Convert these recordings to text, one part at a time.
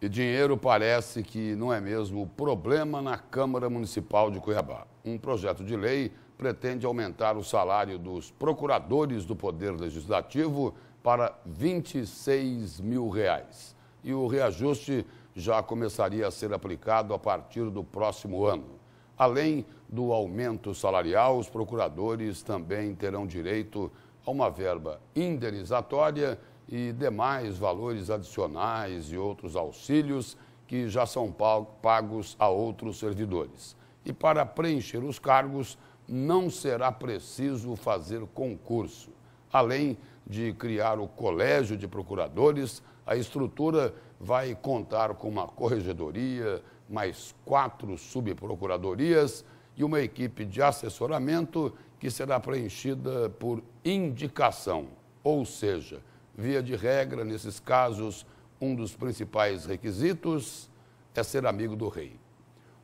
E dinheiro parece que não é mesmo o problema na Câmara Municipal de Cuiabá. Um projeto de lei pretende aumentar o salário dos procuradores do Poder Legislativo para 26 mil reais. E o reajuste já começaria a ser aplicado a partir do próximo ano. Além do aumento salarial, os procuradores também terão direito a uma verba indenizatória e demais valores adicionais e outros auxílios que já são pagos a outros servidores. E para preencher os cargos, não será preciso fazer concurso, além de criar o Colégio de Procuradores, a estrutura vai contar com uma corregedoria, mais quatro subprocuradorias e uma equipe de assessoramento que será preenchida por indicação, ou seja, Via de regra, nesses casos, um dos principais requisitos é ser amigo do rei.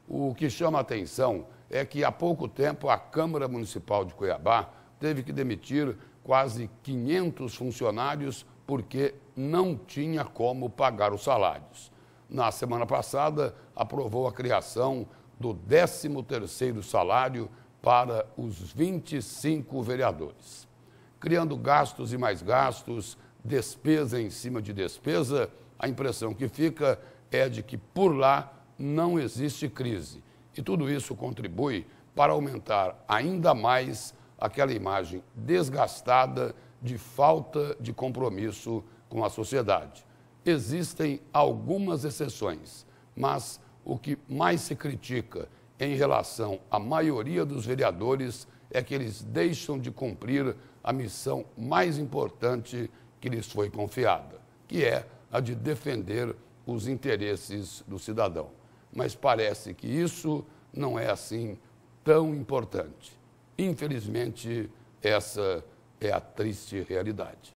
O que chama a atenção é que há pouco tempo a Câmara Municipal de Cuiabá teve que demitir quase 500 funcionários porque não tinha como pagar os salários. Na semana passada, aprovou a criação do 13º salário para os 25 vereadores, criando gastos e mais gastos despesa em cima de despesa, a impressão que fica é de que por lá não existe crise. E tudo isso contribui para aumentar ainda mais aquela imagem desgastada de falta de compromisso com a sociedade. Existem algumas exceções, mas o que mais se critica em relação à maioria dos vereadores é que eles deixam de cumprir a missão mais importante que lhes foi confiada, que é a de defender os interesses do cidadão. Mas parece que isso não é assim tão importante. Infelizmente, essa é a triste realidade.